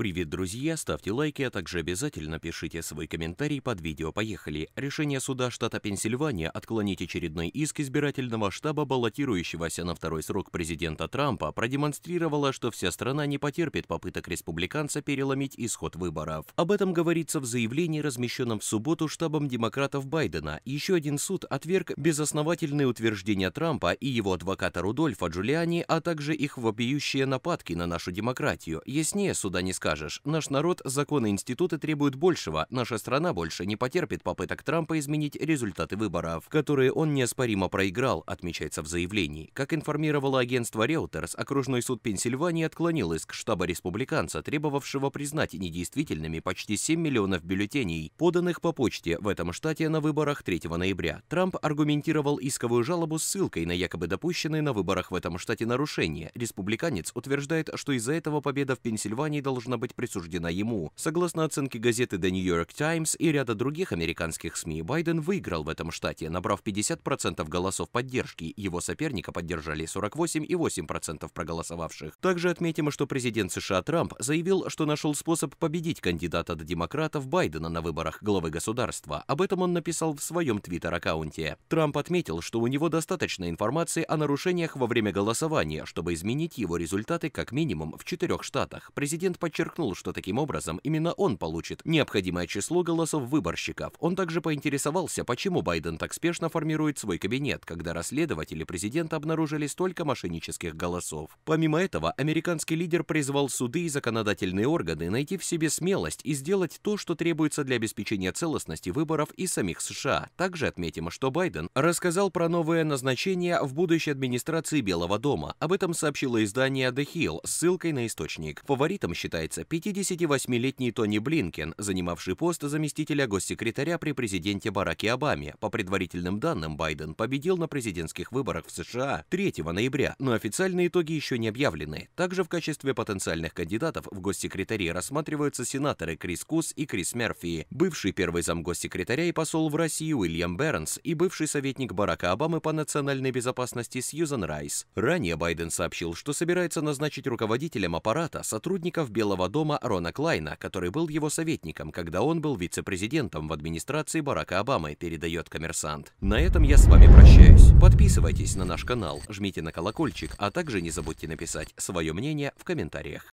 Привет, друзья! Ставьте лайки, а также обязательно пишите свой комментарий под видео. Поехали! Решение суда штата Пенсильвания отклонить очередной иск избирательного штаба, баллотирующегося на второй срок президента Трампа, продемонстрировало, что вся страна не потерпит попыток республиканца переломить исход выборов. Об этом говорится в заявлении, размещенном в субботу штабом демократов Байдена. Еще один суд отверг безосновательные утверждения Трампа и его адвоката Рудольфа Джулиани, а также их вопиющие нападки на нашу демократию. Яснее суда не сказано скажешь. Наш народ, законы и институты требуют большего. Наша страна больше не потерпит попыток Трампа изменить результаты выборов, которые он неоспоримо проиграл, отмечается в заявлении. Как информировало агентство Reuters, окружной суд Пенсильвании отклонил иск штаба республиканца, требовавшего признать недействительными почти 7 миллионов бюллетеней, поданных по почте в этом штате на выборах 3 ноября. Трамп аргументировал исковую жалобу ссылкой на якобы допущенные на выборах в этом штате нарушения. Республиканец утверждает, что из-за этого победа в Пенсильвании должна быть присуждена ему. Согласно оценке газеты The New York Times и ряда других американских СМИ, Байден выиграл в этом штате, набрав 50% голосов поддержки. Его соперника поддержали 48,8% проголосовавших. Также отметим, что президент США Трамп заявил, что нашел способ победить кандидата до демократов Байдена на выборах главы государства. Об этом он написал в своем твиттер-аккаунте. Трамп отметил, что у него достаточно информации о нарушениях во время голосования, чтобы изменить его результаты как минимум в четырех штатах. Президент подчеркнул, подчеркнул, что таким образом именно он получит необходимое число голосов выборщиков. Он также поинтересовался, почему Байден так спешно формирует свой кабинет, когда расследователи президента обнаружили столько мошеннических голосов. Помимо этого, американский лидер призвал суды и законодательные органы найти в себе смелость и сделать то, что требуется для обеспечения целостности выборов и самих США. Также отметим, что Байден рассказал про новое назначение в будущей администрации Белого дома. Об этом сообщило издание The Hill с ссылкой на источник. Фаворитом считается Конгресса 58-летний Тони Блинкен, занимавший пост заместителя госсекретаря при президенте Бараке Обаме. По предварительным данным, Байден победил на президентских выборах в США 3 ноября, но официальные итоги еще не объявлены. Также в качестве потенциальных кандидатов в госсекретари рассматриваются сенаторы Крис Кус и Крис Мерфи, бывший первый зам госсекретаря и посол в России Уильям Бернс и бывший советник Барака Обамы по национальной безопасности Сьюзан Райс. Ранее Байден сообщил, что собирается назначить руководителем аппарата сотрудников Белого Белого дома Рона Клайна, который был его советником, когда он был вице-президентом в администрации Барака Обамы, передает коммерсант. На этом я с вами прощаюсь. Подписывайтесь на наш канал, жмите на колокольчик, а также не забудьте написать свое мнение в комментариях.